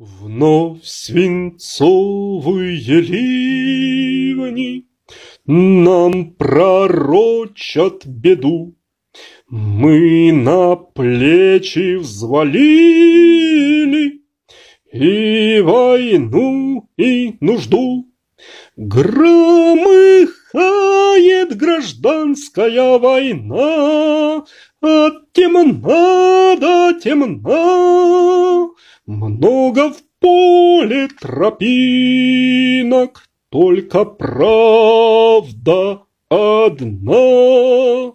Вновь свинцовые ливни Нам пророчат беду. Мы на плечи взвалили И войну, и нужду. Громыхает гражданская война От темна до темна. Много в поле тропинок, только правда одна.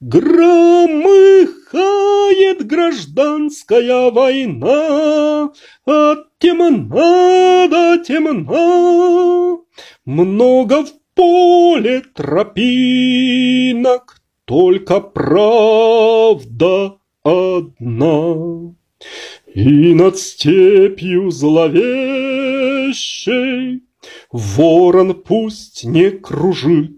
Громыхает гражданская война, А темна да темна. Много в поле тропинок, только правда одна. И над степью зловещей Ворон пусть не кружит,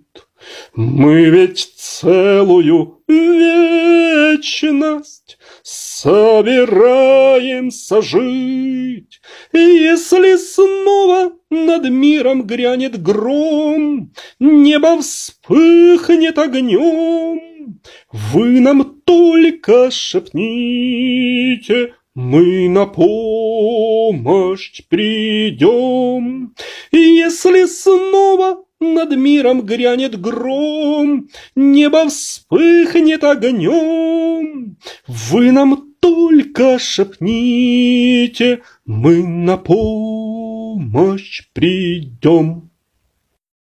Мы ведь целую вечность Собираемся жить. Если снова над миром грянет гром, Небо вспыхнет огнем, Вы нам только шепните — мы на помощь придем, если снова над миром грянет гром, Небо вспыхнет огнем. Вы нам только шепните, мы на помощь придем.